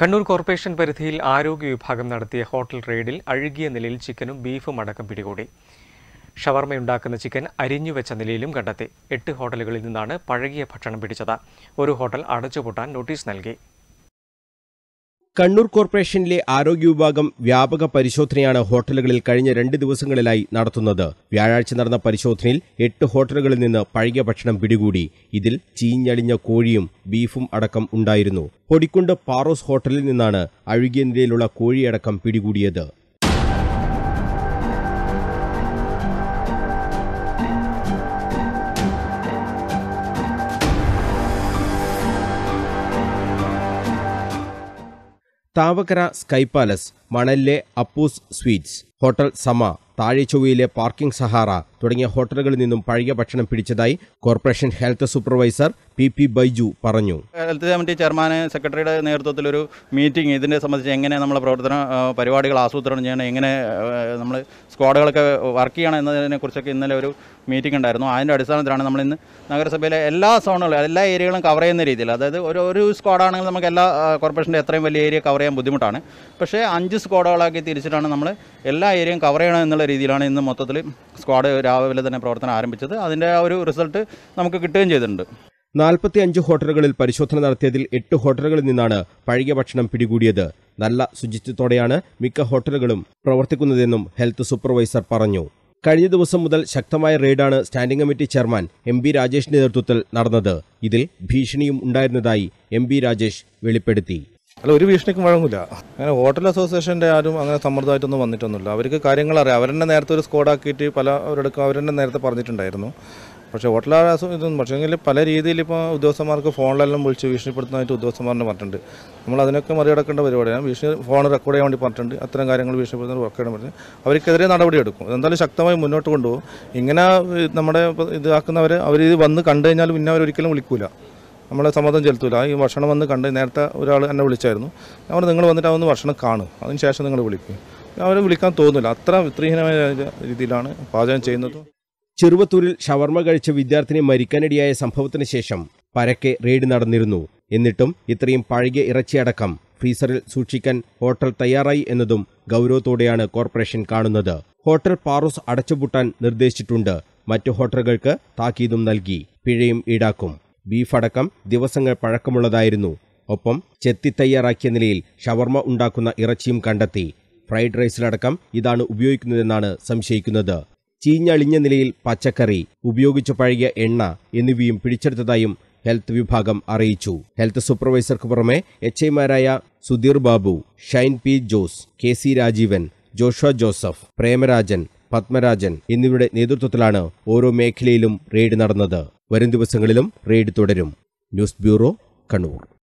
Kannur corporation പരിധിയിൽ ആരോഗ്യ വിഭാഗം നടത്തിയ ഹോട്ടൽ റെയ്ഡിൽ അഴുകിയ നിലയിൽ ചിക്കനും ബീഫും അടക്കം പിടികൂടി ഷവർമയുണ്ടാക്കുന്ന ചിക്കൻ അരിഞ്ഞു വെച്ച നിലയിലും കണ്ടെത്തി എട്ട് ഹോട്ടലുകളിൽ നിന്നാണ് പഴകിയ ഭക്ഷണം പിടിച്ചത് ഒരു ഹോട്ടൽ അടച്ചുപൂട്ടാൻ നോട്ടീസ് നൽകി കണ്ണൂർ കോർപ്പറേഷനിലെ ആരോഗ്യ വിഭാഗം വ്യാപക പരിശോധനയാണ് ഹോട്ടലുകളിൽ കഴിഞ്ഞ രണ്ട് ദിവസങ്ങളിലായി നടത്തുന്നത് വ്യാഴാഴ്ച നടന്ന പരിശോധനയിൽ എട്ട് ഹോട്ടലുകളിൽ നിന്ന് പഴകിയ ഭക്ഷണം പിടികൂടി ഇതിൽ ചീഞ്ഞളിഞ്ഞ കോഴിയും ബീഫും അടക്കം ഉണ്ടായിരുന്നു പൊടിക്കുണ്ട് പാറോസ് ഹോട്ടലിൽ നിന്നാണ് അഴുകിയ നിലയിലുള്ള കോഴിയടക്കം പിടികൂടിയത് താവക്കര സ്കൈ പാലസ് മണലിലെ അപ്പൂസ് സ്വീറ്റ്സ് ഹോട്ടൽ സമ താഴെച്ചൊവ്വയിലെ പാർക്കിംഗ് സഹാറ തുടങ്ങിയ ഹോട്ടലുകളിൽ നിന്നും പഴകിയ ഭക്ഷണം പിടിച്ചതായി corporation health supervisor P P Baiju പറഞ്ഞു ഹെൽത്ത് കമ്മിറ്റി ചെയർമാൻ സെക്രട്ടറിയുടെ നേതൃത്വത്തിൽ ഒരു മീറ്റിംഗ് ഇതിനെ സംബന്ധിച്ച് എങ്ങനെ നമ്മളെ പ്രവർത്തന പരിപാടികൾ ആസൂത്രണം ചെയ്യണം എങ്ങനെ നമ്മൾ സ്ക്വാഡുകളൊക്കെ വർക്ക് ചെയ്യണം എന്നതിനെ കുറിച്ചൊക്കെ ഇന്നലെ ഒരു മീറ്റിംഗ് ഉണ്ടായിരുന്നു അതിൻ്റെ അടിസ്ഥാനത്തിലാണ് നമ്മൾ ഇന്ന് നഗരസഭയിലെ എല്ലാ സോണുകളും എല്ലാ ഏരിയകളും കവർ ചെയ്യുന്ന രീതിയിൽ അതായത് ഒരു ഒരു സ്ക്വാഡാണെങ്കിൽ നമുക്ക് എല്ലാ കോർപ്പറേഷൻ്റെ എത്രയും വലിയ ഏരിയ കവർ ചെയ്യാൻ ബുദ്ധിമുട്ടാണ് പക്ഷേ അഞ്ച് സ്ക്വാഡുകളാക്കി തിരിച്ചിട്ടാണ് നമ്മൾ എല്ലാ ഏരിയയും കവർ ചെയ്യണം എന്നുള്ള രീതിയിലാണ് ഇന്ന് മൊത്തത്തിൽ സ്ക്വാഡ് രാവിലെ തന്നെ പ്രവർത്തനം ആരംഭിച്ചത് അതിൻ്റെ ആ ഒരു റിസൾട്ട് നമുക്ക് കിട്ടുകയും ചെയ്തിട്ടുണ്ട് നാൽപ്പത്തിയഞ്ച് ഹോട്ടലുകളിൽ പരിശോധന നടത്തിയതിൽ എട്ട് ഹോട്ടലുകളിൽ നിന്നാണ് പഴകിയ ഭക്ഷണം പിടികൂടിയത് നല്ല ശുചിത്വത്തോടെയാണ് മിക്ക ഹോട്ടലുകളും പ്രവർത്തിക്കുന്നതെന്നും ഹെൽത്ത് സൂപ്പർവൈസർ പറഞ്ഞു കഴിഞ്ഞ ദിവസം മുതൽ ശക്തമായ റെയ്ഡാണ് standing committee chairman M B രാജേഷിന്റെ നേതൃത്വത്തിൽ നടന്നത് ഇതിൽ ഭീഷണിയും ഉണ്ടായിരുന്നതായി എം ബി രാജേഷ് വെളിപ്പെടുത്തി അല്ല ഒരു ഭീഷണിക്കും വഴങ്ങില്ല അങ്ങനെ ഹോട്ടൽ അസോസിയേഷൻ്റെ ആരും അങ്ങനെ സമ്മർദ്ദമായിട്ടൊന്നും വന്നിട്ടൊന്നുമില്ല അവർക്ക് കാര്യങ്ങൾ അറിയാം അവരെന്നെ നേരത്തെ ഒരു സ്കോഡാക്കിയിട്ട് പല അവരെടുക്കും അവരെന്നെ നേരത്തെ പറഞ്ഞിട്ടുണ്ടായിരുന്നു പക്ഷേ ഓട്ടലാ ഇതൊന്നും പക്ഷേങ്കിൽ പല രീതിയിൽ ഇപ്പോൾ ഉദ്യോഗസ്ഥന്മാർക്ക് ഫോണിലെല്ലാം വിളിച്ച് ഭീഷണിപ്പെടുത്തുന്നതായിട്ട് ഉദ്യോഗസ്ഥന്മാരെ പറഞ്ഞിട്ടുണ്ട് നമ്മൾ അതിനൊക്കെ മറികടക്കേണ്ട പരിപാടിയാണ് ഭീഷണി ഫോൺ റെക്കോർഡ് ചെയ്യാൻ വേണ്ടി പറഞ്ഞിട്ടുണ്ട് അത്തരം കാര്യങ്ങൾ ഭീഷണിപ്പെടുത്തുന്ന റെക്കോർഡ് ചെയ്യാൻ പറഞ്ഞിട്ട് അവർക്കെതിരെ നടപടിയെടുക്കും എന്തായാലും ശക്തമായി മുന്നോട്ട് കൊണ്ടുപോകും ഇങ്ങനെ നമ്മുടെ ഇതാക്കുന്നവർ അവർ ഇത് വന്ന് കണ്ടു കഴിഞ്ഞാൽ പിന്നെ അവരൊരിക്കലും വിളിക്കൂല നമ്മളെ സമ്മതം ചെലുത്തൂല ഈ ഭക്ഷണം വന്ന് കണ്ട് നേരത്തെ ഒരാൾ എന്നെ വിളിച്ചായിരുന്നു അവർ നിങ്ങൾ വന്നിട്ട് അവന്ന് ഭക്ഷണം കാണും അതിന് ശേഷം നിങ്ങൾ വിളിക്കും അവരെ വിളിക്കാൻ തോന്നില്ല അത്ര വിത്രീഹീനമായ രീതിയിലാണ് പാചകം ചെയ്യുന്നത് ചെറുവത്തൂരിൽ ഷവർമ കഴിച്ച വിദ്യാർത്ഥിനി മരിക്കാനിടയായ സംഭവത്തിന് ശേഷം പരക്കെ റെയ്ഡ് നടന്നിരുന്നു എന്നിട്ടും ഇത്രയും പഴകിയ ഇറച്ചിയടക്കം ഫ്രീസറിൽ സൂക്ഷിക്കാൻ ഹോട്ടൽ തയ്യാറായി എന്നതും ഗൗരവത്തോടെയാണ് കോർപ്പറേഷൻ കാണുന്നത് ഹോട്ടൽ പാറോസ് അടച്ചുപൂട്ടാൻ നിർദ്ദേശിച്ചിട്ടുണ്ട് മറ്റു ഹോട്ടലുകൾക്ക് താക്കീതും നൽകി പിഴയും ഈടാക്കും ബീഫ് അടക്കം ദിവസങ്ങൾ പഴക്കമുള്ളതായിരുന്നു ഒപ്പം ചെത്തി തയ്യാറാക്കിയ നിലയിൽ ഷവർമ ഉണ്ടാക്കുന്ന ഇറച്ചിയും കണ്ടെത്തി ഫ്രൈഡ് റൈസിലടക്കം ഇതാണ് ഉപയോഗിക്കുന്നതെന്നാണ് സംശയിക്കുന്നത് ചീഞ്ഞളിഞ്ഞ നിലയിൽ പച്ചക്കറി ഉപയോഗിച്ചു പഴകിയ എണ്ണ എന്നിവയും പിടിച്ചെടുത്തതായും ഹെൽത്ത് വിഭാഗം അറിയിച്ചു ഹെൽത്ത് സൂപ്പർവൈസർക്ക് പുറമെ എച്ച് ഐമാരായ Sudheer Babu Shine P Jose K C Rajeevan Josha Joseph Premarajan Padmarajan എന്നിവരുടെ നേതൃത്വത്തിലാണ് ഓരോ മേഖലയിലും റെയ്ഡ് നടന്നത് വരും ദിവസങ്ങളിലും റെയ്ഡ് തുടരും ന്യൂസ് ബ്യൂറോ കണ്ണൂർ